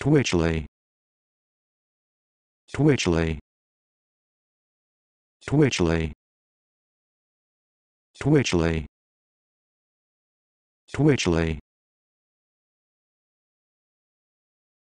Twitchly. Twitchly. Twitchly. Twitchly. Twitchly.